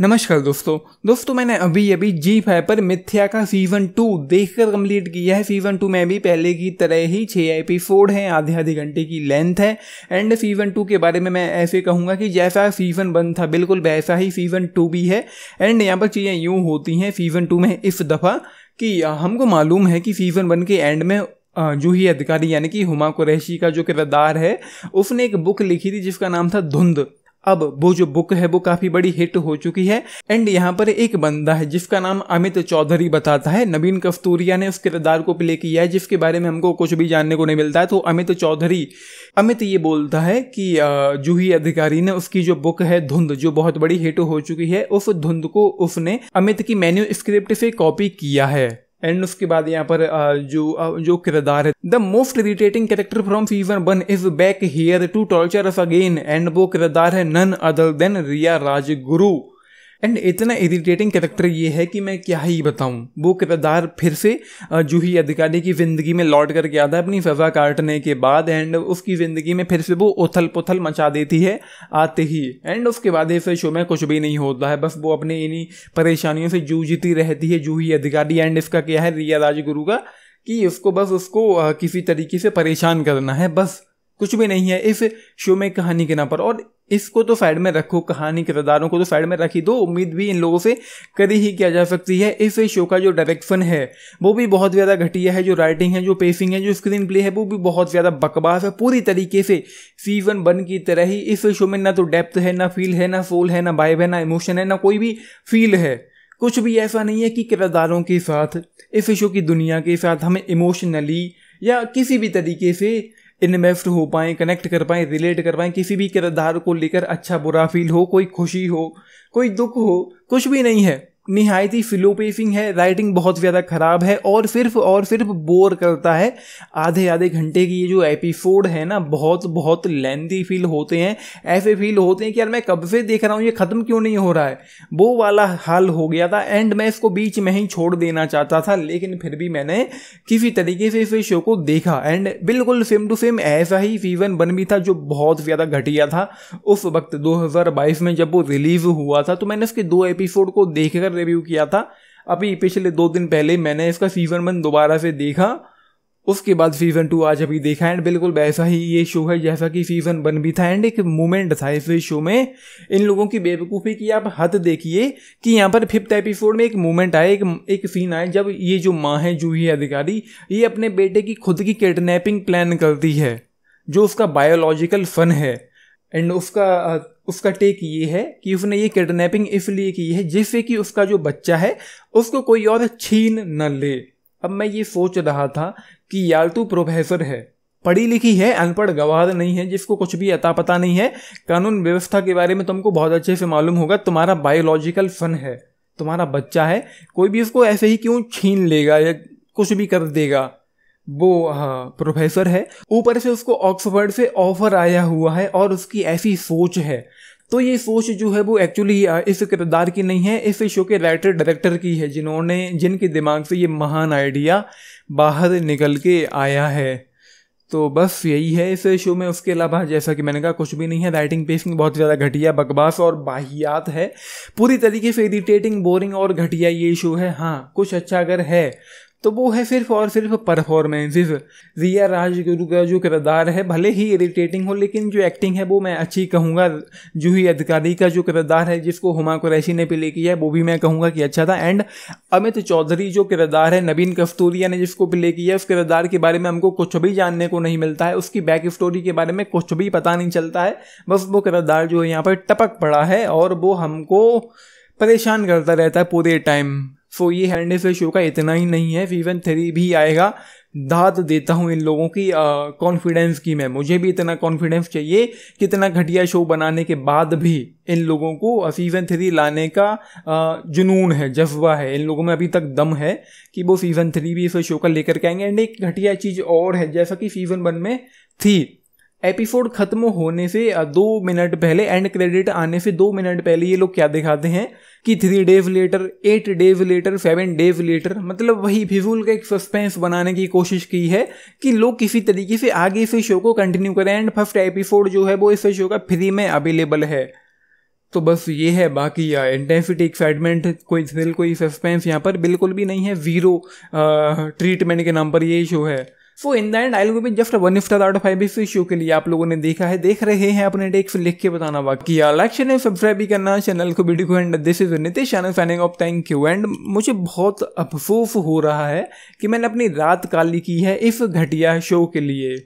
नमस्कार दोस्तों दोस्तों मैंने अभी अभी जी फाइव पर मिथ्या का सीजन टू देखकर कंप्लीट किया है सीजन टू में भी पहले की तरह ही छः एपिसोड हैं आधे आधे घंटे की लेंथ है एंड सीजन टू के बारे में मैं ऐसे कहूँगा कि जैसा सीजन वन था बिल्कुल वैसा ही सीजन टू भी है एंड यहाँ पर चीज़ें यूँ होती हैं सीजन टू में इस दफ़ा कि हमको मालूम है कि सीजन वन के एंड में ही अधिकारी यानी कि हुमा कुरैशी का जो किरदार है उसने एक बुक लिखी थी जिसका नाम था धुंध अब वो जो बुक है वो काफी बड़ी हिट हो चुकी है एंड यहाँ पर एक बंदा है जिसका नाम अमित चौधरी बताता है नवीन कस्तूरिया ने उस किरदार को प्ले किया है जिसके बारे में हमको कुछ भी जानने को नहीं मिलता है तो अमित चौधरी अमित ये बोलता है कि जूही अधिकारी ने उसकी जो बुक है धुंध जो बहुत बड़ी हिट हो चुकी है उस धुंध को उसने अमित की मेन्यू स्क्रिप्ट से कॉपी किया है एंड उसके बाद यहाँ पर uh, जो uh, जो किरदार है the most irritating character from season one is back here to torture us again and वो किरदार है none other than Riya Rajguru and इतना इरिटेटिंग कैरेक्टर ये है कि मैं क्या ही बताऊं वो किरदार फिर से जूही अधिकारी की ज़िंदगी में लौट करके आता है अपनी सज़ा काटने के बाद एंड उसकी ज़िंदगी में फिर से वो उथल पुथल मचा देती है आते ही एंड उसके बाद इस शो में कुछ भी नहीं होता है बस वो अपने इन्हीं परेशानियों से जूझती रहती है जूही अधिकारी एंड इसका क्या है रिया राजगुरु का कि उसको बस उसको किसी तरीके से परेशान करना है बस कुछ भी नहीं है इस शो में कहानी के नाम पर और इसको तो साइड में रखो कहानी किरदारों को तो साइड में रख ही दो उम्मीद भी इन लोगों से करी ही किया जा सकती है इस शो का जो डायरेक्शन है वो भी बहुत ज़्यादा घटिया है जो राइटिंग है जो पेसिंग है जो स्क्रीन प्ले है वो भी बहुत ज़्यादा बकवास है पूरी तरीके से सीजन वन की तरह ही इस शो में ना तो डेप्थ है ना फील है ना सोल है ना वाइब है ना इमोशन है ना कोई भी फील है कुछ भी ऐसा नहीं है कि किरदारों के साथ इस शो की दुनिया के साथ हमें इमोशनली या किसी भी तरीके से इन्वेस्ट हो पाएँ कनेक्ट कर पाएँ रिलेट कर पाएँ किसी भी किरदार को लेकर अच्छा बुरा फील हो कोई खुशी हो कोई दुख हो कुछ भी नहीं है नहायत ही फिलोपेफिंग है राइटिंग बहुत ज़्यादा ख़राब है और सिर्फ और सिर्फ बोर करता है आधे आधे घंटे की ये जो एपिसोड है ना बहुत बहुत लेंदी फील होते हैं ऐसे फील होते हैं कि यार मैं कब से देख रहा हूँ ये ख़त्म क्यों नहीं हो रहा है वो वाला हाल हो गया था एंड मैं इसको बीच में ही छोड़ देना चाहता था लेकिन फिर भी मैंने किसी तरीके से इस शो को देखा एंड बिल्कुल सेम टू सेम ऐसा ही सीज़न बन भी था जो बहुत ज़्यादा घटिया था उस वक्त दो में जब वो रिलीज़ हुआ था तो मैंने उसके दो एपिसोड को कर रिव्यू किया था अभी पिछले दो दिन पहले मैंने इसका सीज़न वन दोबारा से देखा उसके बाद सीज़न टू आज अभी देखा एंड बिल्कुल वैसा ही ये शो है जैसा कि सीज़न वन भी था एंड एक मोमेंट था इस शो में इन लोगों की बेवकूफ़ी की आप हद देखिए कि यहाँ पर फिफ्थ एपिसोड में एक मोमेंट आया एक एक सीन आया जब ये जो माँ है जूही अधिकारी ये अपने बेटे की खुद की किडनैपिंग प्लान करती है जो उसका बायोलॉजिकल फन है एंड उसका उसका टेक ये है कि उसने ये किडनैपिंग इसलिए की है जिससे कि उसका जो बच्चा है उसको कोई और छीन न ले अब मैं ये सोच रहा था कि यार तू प्रोफेसर है पढ़ी लिखी है अनपढ़ गवाह नहीं है जिसको कुछ भी अता पता नहीं है कानून व्यवस्था के बारे में तुमको बहुत अच्छे से मालूम होगा तुम्हारा बायोलॉजिकल फन है तुम्हारा बच्चा है कोई भी उसको ऐसे ही क्यों छीन लेगा या कुछ भी कर देगा वो हाँ, प्रोफेसर है ऊपर से उसको ऑक्सफर्ड से ऑफर आया हुआ है और उसकी ऐसी सोच है तो ये सोच जो है वो एक्चुअली इस किरदार की नहीं है इस शो के राइटर डायरेक्टर की है जिन्होंने जिनके दिमाग से ये महान आइडिया बाहर निकल के आया है तो बस यही है इस शो में उसके अलावा जैसा कि मैंने कहा कुछ भी नहीं है राइटिंग पेसिंग बहुत ज़्यादा घटिया बकवास और बाहियात है पूरी तरीके से इरिटेटिंग बोरिंग और घटिया ये शो है हाँ कुछ अच्छा अगर है तो वो है सिर्फ और सिर्फ परफॉर्मेंसेज जिया राजगुरु का जो किरदार है भले ही इरिटेटिंग हो लेकिन जो एक्टिंग है वो मैं अच्छी कहूँगा जूही अधिकारी का जो किरदार है जिसको हुमा कुरैशी ने प्ले किया है वो भी मैं कहूँगा कि अच्छा था एंड अमित चौधरी जो किरदार है नबीन कस्तूरिया ने जिसको प्ले किया है उस किरदार के बारे में हमको कुछ भी जानने को नहीं मिलता है उसकी बैक स्टोरी के बारे में कुछ भी पता नहीं चलता है बस वो किरदार जो है यहाँ पर टपक पड़ा है और वो हमको परेशान करता रहता है पूरे टाइम सो ये हैंडे एफ शो का इतना ही नहीं है सीज़न थ्री भी आएगा दाद देता हूँ इन लोगों की कॉन्फिडेंस की मैं मुझे भी इतना कॉन्फिडेंस चाहिए कि इतना घटिया शो बनाने के बाद भी इन लोगों को सीज़न थ्री लाने का आ, जुनून है जज्बा है इन लोगों में अभी तक दम है कि वो सीज़न थ्री भी इस शो का लेकर के आएंगे एंड एक घटिया चीज़ और है जैसा कि सीज़न वन में थी एपिसोड खत्म होने से दो मिनट पहले एंड क्रेडिट आने से दो मिनट पहले ये लोग क्या दिखाते हैं कि three days later eight days later seven days later मतलब वही फिजूल का एक सस्पेंस बनाने की कोशिश की है कि लोग किसी तरीके से आगे इस शो को कंटिन्यू करें एंड फर्स्ट एपिसोड जो है वो इस शो का फ्री में अवेलेबल है तो बस ये है बाकी इंटेंसिटी एक्साइटमेंट कोई थ्रिल कोई सस्पेंस यहाँ पर बिल्कुल भी नहीं है ज़ीरो ट्रीटमेंट के नाम पर ये शो है so in the end I will be just one star out of five इस शो के लिए आप लोगों ने देखा है देख रहे हैं अपने टेक्स लिख के बताना बाकी यार लाइक चैनल सब्सक्राइब भी करना चैनल को video and this is Nitish Anand fanning off thank you and मुझे बहुत अफसोस हो रहा है कि मैंने अपनी रात काली की है इस घटिया शो के लिए